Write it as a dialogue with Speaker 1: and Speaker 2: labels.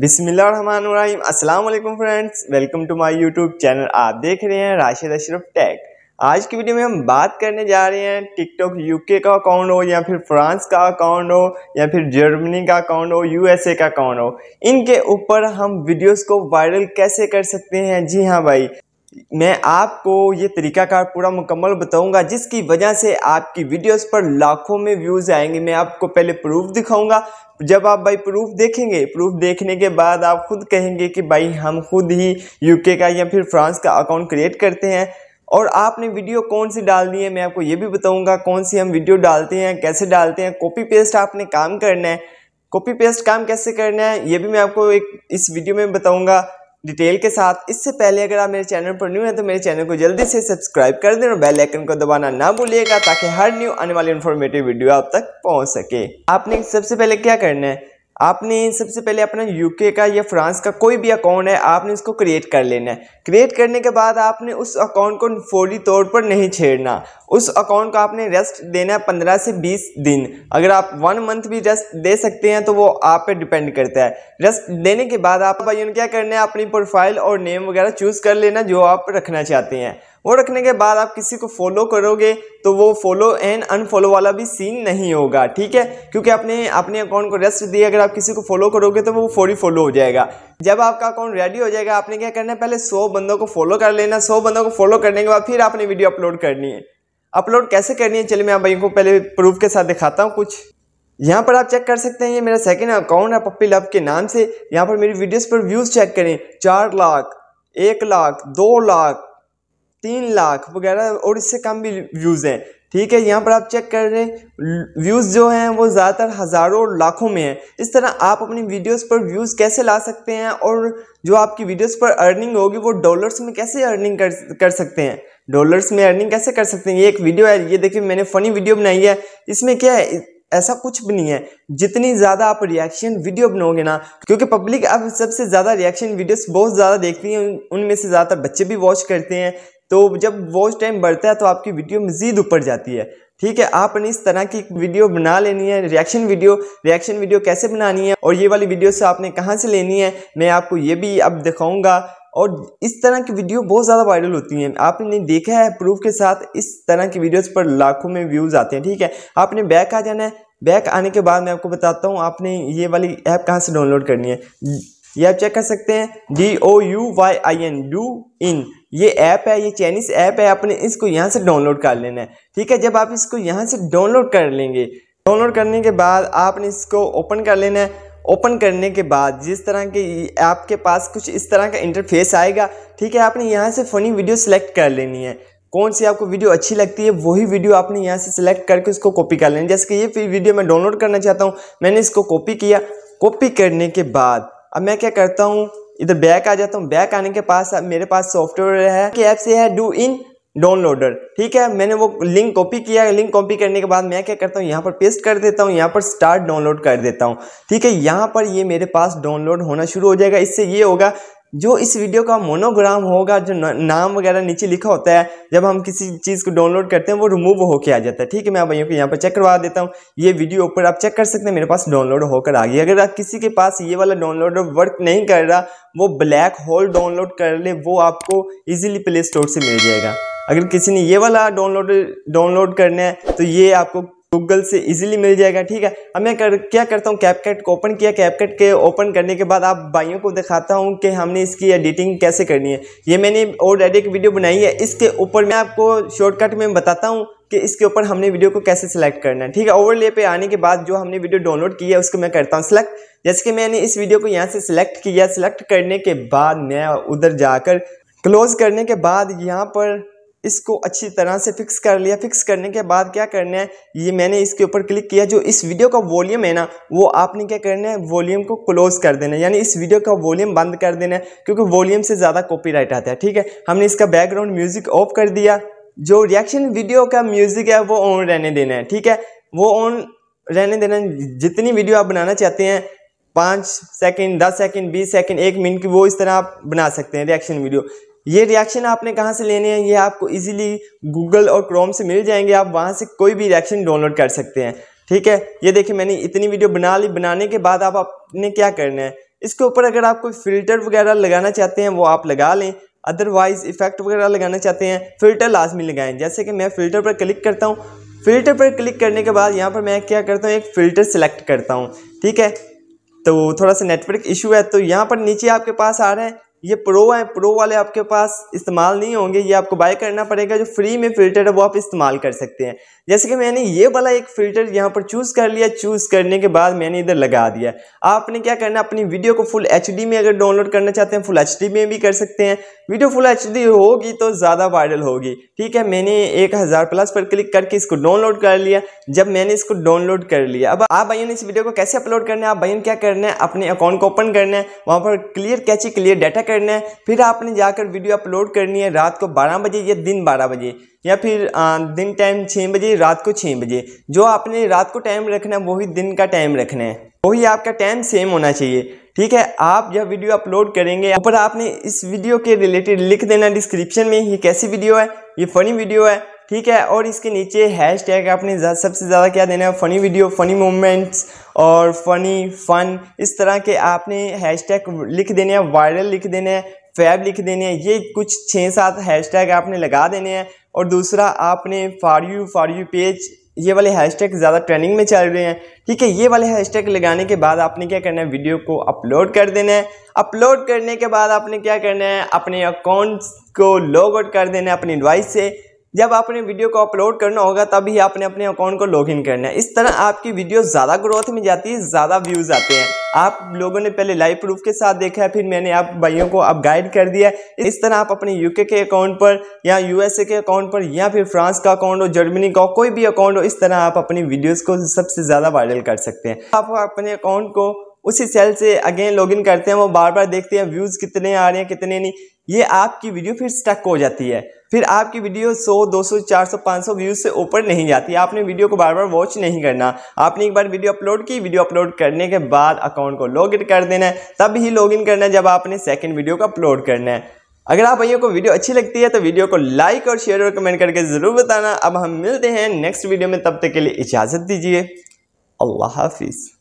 Speaker 1: बिसमीम वालेकुम friends welcome to my YouTube channel आप देख रहे हैं राशिद अशरफ टैग आज की वीडियो में हम बात करने जा रहे हैं टिकटॉक यूके का अकाउंट हो या फिर फ्रांस का अकाउंट हो या फिर जर्मनी का अकाउंट हो यूएसए का अकाउंट हो इनके ऊपर हम वीडियोस को वायरल कैसे कर सकते हैं जी हाँ भाई मैं आपको ये तरीकाकार पूरा मुकम्मल बताऊंगा जिसकी वजह से आपकी वीडियोस पर लाखों में व्यूज़ आएंगे मैं आपको पहले प्रूफ दिखाऊंगा जब आप भाई प्रूफ देखेंगे प्रूफ देखने के बाद आप खुद कहेंगे कि भाई हम खुद ही यूके का या फिर फ्रांस का अकाउंट क्रिएट करते हैं और आपने वीडियो कौन सी डालनी है मैं आपको ये भी बताऊँगा कौन सी हम वीडियो डालते हैं कैसे डालते हैं कॉपी पेस्ट आपने काम करना है कॉपी पेस्ट काम कैसे करना है ये भी मैं आपको एक इस वीडियो में बताऊँगा डिटेल के साथ इससे पहले अगर आप मेरे चैनल पर न्यू हैं तो मेरे चैनल को जल्दी से सब्सक्राइब कर दें और बेल आइकन को दबाना ना भूलिएगा ताकि हर न्यू आने वाली इन्फॉर्मेटिव वीडियो आप तक पहुंच सके आपने सबसे पहले क्या करना है आपने सबसे पहले अपना यूके का या फ्रांस का कोई भी अकाउंट है आपने इसको क्रिएट कर लेना है क्रिएट करने के बाद आपने उस अकाउंट को फौरी तौर पर नहीं छेड़ना उस अकाउंट को आपने रेस्ट देना है पंद्रह से बीस दिन अगर आप वन मंथ भी रेस्ट दे सकते हैं तो वो आप पे डिपेंड करता है रेस्ट देने के बाद आप भाई क्या करना है अपनी प्रोफाइल और नेम वगैरह चूज़ कर लेना जो आप रखना चाहते हैं वो रखने के बाद आप किसी को फॉलो करोगे तो वो फॉलो एंड अनफॉलो वाला भी सीन नहीं होगा ठीक है क्योंकि आपने अपने अकाउंट को रेस्ट दिया अगर आप किसी को फॉलो करोगे तो वो फौरी फॉलो हो जाएगा जब आपका अकाउंट रेडी हो जाएगा आपने क्या करना है पहले सौ बंदों को फॉलो कर लेना सौ बंदों को फॉलो करने के बाद फिर आपने वीडियो अपलोड करनी है अपलोड कैसे करनी है चलिए मैं आप भाई को पहले प्रूफ के साथ दिखाता हूँ कुछ यहाँ पर आप चेक कर सकते हैं ये मेरा सेकंड अकाउंट है पप्पी लव के नाम से यहाँ पर मेरी वीडियोस पर व्यूज़ चेक करें चार लाख एक लाख दो लाख तीन लाख वगैरह और इससे कम भी व्यूज़ हैं ठीक है यहाँ पर आप चेक कर रहे हैं व्यूज़ जो हैं वो ज़्यादातर हज़ारों और लाखों में हैं इस तरह आप अपनी वीडियोस पर व्यूज़ कैसे ला सकते हैं और जो आपकी वीडियोस पर अर्निंग होगी वो डॉलर्स में कैसे अर्निंग कर कर सकते हैं डॉलर्स में अर्निंग कैसे कर सकते हैं ये एक वीडियो है ये देखिए मैंने फ़नी वीडियो बनाई है इसमें क्या है ऐसा कुछ भी नहीं है जितनी ज़्यादा आप रिएक्शन वीडियो बनाओगे ना क्योंकि पब्लिक अब सबसे ज़्यादा रिएक्शन वीडियोस बहुत ज़्यादा देखती है उनमें से ज़्यादातर बच्चे भी वॉच करते हैं तो जब वॉच टाइम बढ़ता है तो आपकी वीडियो मज़ीद ऊपर जाती है ठीक है आपने इस तरह की वीडियो बना लेनी है रिएक्शन वीडियो रिएक्शन वीडियो कैसे बनानी है और ये वाली वीडियो से आपने कहाँ से लेनी है मैं आपको ये भी अब दिखाऊंगा और इस तरह की वीडियो बहुत ज़्यादा वायरल होती हैं आपने देखा है प्रूफ के साथ इस तरह की वीडियोस पर लाखों में व्यूज़ आते हैं ठीक है आपने बैक आ जाना है बैक आने के बाद मैं आपको बताता हूँ आपने ये वाली ऐप कहाँ से डाउनलोड करनी है ये आप चेक कर सकते हैं D O U Y I N Douyin ये ऐप है ये चाइनीस ऐप है आपने इसको यहाँ से डाउनलोड कर लेना है ठीक है जब आप इसको यहाँ से डाउनलोड कर लेंगे डाउनलोड करने के बाद आपने इसको ओपन कर लेना है ओपन करने के बाद जिस तरह के आपके पास कुछ इस तरह का इंटरफेस आएगा ठीक है आपने यहाँ से फ़नी वीडियो सेलेक्ट कर लेनी है कौन सी आपको वीडियो अच्छी लगती है वही वीडियो आपने यहाँ से सिलेक्ट करके उसको कॉपी कर लेना जैसे कि ये वीडियो मैं डाउनलोड करना चाहता हूँ मैंने इसको कॉपी किया कॉपी करने के बाद अब मैं क्या करता हूँ इधर बैक आ जाता हूँ बैक आने के पास मेरे पास सॉफ्टवेयर है कि ऐप से है डू इन डाउनलोडर ठीक है मैंने वो लिंक कॉपी किया लिंक कॉपी करने के बाद मैं क्या करता हूँ यहाँ पर पेस्ट कर देता हूँ यहाँ पर स्टार्ट डाउनलोड कर देता हूँ ठीक है यहाँ पर ये मेरे पास डाउनलोड होना शुरू हो जाएगा इससे ये होगा जो इस वीडियो का मोनोग्राम होगा जो नाम वगैरह नीचे लिखा होता है जब हम किसी चीज़ को डाउनलोड करते हैं वो रिमूव होकर आ जाता है ठीक है मैं भाइयों को यहाँ पर चेक करवा देता हूँ ये वीडियो ऊपर आप चेक कर सकते हैं मेरे पास डाउनलोड होकर आ गई अगर आप किसी के पास ये वाला डाउनलोड वर्क नहीं कर रहा वो ब्लैक होल डाउनलोड कर ले वो आपको ईजिली प्ले स्टोर से मिल जाएगा अगर किसी ने ये वाला डाउनलोड डाउनलोड करना है तो ये आपको गूगल से इजीली मिल जाएगा ठीक है अब मैं कर, क्या करता हूँ कैपकट को ओपन किया कैपकट के ओपन करने के बाद आप भाइयों को दिखाता हूँ कि हमने इसकी एडिटिंग कैसे करनी है ये मैंने ऑलरेडी एक वीडियो बनाई है इसके ऊपर मैं आपको शॉर्टकट में बताता हूँ कि इसके ऊपर हमने वीडियो को कैसे सिलेक्ट करना है ठीक है ओवरले पे आने के बाद जो हमने वीडियो डाउनलोड किया है उसको मैं करता हूँ सिलेक्ट जैसे कि मैंने इस वीडियो को यहाँ से सिलेक्ट किया सिलेक्ट करने के बाद मैं उधर जाकर क्लोज करने के बाद यहाँ पर इसको अच्छी तरह से फिक्स कर लिया फिक्स करने के बाद क्या करना है ये मैंने इसके ऊपर क्लिक किया जो इस वीडियो का वॉल्यूम है ना वो आपने क्या करना है वॉल्यूम को क्लोज कर देना है यानी इस वीडियो का वॉल्यूम बंद कर देना है क्योंकि वॉल्यूम से ज़्यादा कॉपीराइट आता है ठीक है हमने इसका बैकग्राउंड म्यूज़िक ऑफ कर दिया जो रिएक्शन वीडियो का म्यूज़िक है वो ऑन रहने देना है ठीक है वो ऑन रहने देना जितनी वीडियो आप बनाना चाहते हैं पाँच सेकेंड दस सेकेंड बीस सेकेंड एक मिनट की वो इस तरह आप बना सकते हैं रिएक्शन वीडियो ये रिएक्शन आपने कहाँ से लेने हैं ये आपको इजीली गूगल और क्रोम से मिल जाएंगे आप वहाँ से कोई भी रिएक्शन डाउनलोड कर सकते हैं ठीक है ये देखिए मैंने इतनी वीडियो बना ली बनाने के बाद आप अपने क्या करना है इसके ऊपर अगर आप कोई फिल्टर वगैरह लगाना चाहते हैं वो आप लगा लें अदरवाइज़ इफ़ेक्ट वगैरह लगाना चाहते हैं फ़िल्टर लाजमी लगाएं जैसे कि मैं फ़िल्टर पर क्लिक करता हूँ फ़िल्टर पर क्लिक करने के बाद यहाँ पर मैं क्या करता हूँ एक फ़िल्टर सेलेक्ट करता हूँ ठीक है तो थोड़ा सा नेटवर्क इशू है तो यहाँ पर नीचे आपके पास आ रहा है ये प्रो है प्रो वाले आपके पास इस्तेमाल नहीं होंगे ये आपको बाय करना पड़ेगा जो फ्री में फ़िल्टर है वो आप इस्तेमाल कर सकते हैं जैसे कि मैंने ये वाला एक फ़िल्टर यहाँ पर चूज़ कर लिया चूज़ करने के बाद मैंने इधर लगा दिया आपने क्या करना अपनी वीडियो को फुल एच में अगर डाउनलोड करना चाहते हैं फुल एच में भी कर सकते हैं वीडियो फुल एच होगी तो ज़्यादा वायरल होगी ठीक है मैंने एक हज़ार प्लस पर क्लिक करके इसको डाउनलोड कर लिया जब मैंने इसको डाउनलोड कर लिया अब आप भाइयों ने इस वीडियो को कैसे अपलोड करना है आप भाइयों क्या करना है अपने अकाउंट को ओपन करना है वहाँ पर क्लियर कैची क्लियर डाटा करना है फिर आपने जाकर वीडियो अपलोड करनी है रात को बारह बजे या दिन बारह बजे या फिर दिन टाइम छः बजे रात को छः बजे जो आपने रात को टाइम रखना है वही दिन का टाइम रखना है वही आपका टाइम सेम होना चाहिए ठीक है आप जब वीडियो अपलोड करेंगे ऊपर आपने इस वीडियो के रिलेटेड लिख देना डिस्क्रिप्शन में ये कैसी वीडियो है ये फनी वीडियो है ठीक है और इसके नीचे हैश टैग आपने सबसे ज़्यादा क्या देना है फ़नी वीडियो फ़नी मोमेंट्स और फ़नी फ़न इस तरह के आपने हैश टैग लिख देने हैं वायरल लिख देने हैं फैब लिख देने हैं ये कुछ छः सात हैश टैग आपने लगा देने हैं और दूसरा आपने for you for you page ये वाले हैशटैग ज़्यादा ट्रेंडिंग में चल रहे हैं ठीक है ये वाले हैशटैग लगाने के बाद आपने क्या करना है वीडियो को अपलोड कर देना है अपलोड करने के बाद आपने क्या करना है अपने अकाउंट्स को लॉग आउट कर देना है अपनी डिवाइस से जब आपने वीडियो को अपलोड करना होगा तभी आपने अपने अकाउंट को लॉगिन करना है इस तरह आपकी वीडियो ज़्यादा ग्रोथ में जाती है ज़्यादा व्यूज़ आते हैं आप लोगों ने पहले लाइव प्रूफ के साथ देखा है फिर मैंने आप भाइयों को अब गाइड कर दिया है इस तरह आप अपने यूके के अकाउंट पर या यूएसए के अकाउंट पर या फिर फ्रांस का अकाउंट हो जर्मनी का कोई भी अकाउंट हो इस तरह आप अपनी वीडियोज को सबसे ज़्यादा वायरल कर सकते हैं आप अपने अकाउंट को उसी सेल से अगेन लॉगिन करते हैं वो बार बार देखते हैं व्यूज़ कितने आ रहे हैं कितने नहीं ये आपकी वीडियो फिर स्टक हो जाती है फिर आपकी वीडियो 100, 200, 400, 500 व्यूज से ऊपर नहीं जाती आपने वीडियो को बार बार वॉच नहीं करना आपने एक बार वीडियो अपलोड की वीडियो अपलोड करने के बाद अकाउंट को लॉग इन कर देना है तब ही लॉग इन करना है जब आपने सेकेंड वीडियो को अपलोड करना है अगर आप भैया को वीडियो अच्छी लगती है तो वीडियो को लाइक और शेयर और कमेंट करके ज़रूर बताना अब हम मिलते हैं नेक्स्ट वीडियो में तब तक के लिए इजाज़त दीजिए अल्लाह हाफिज़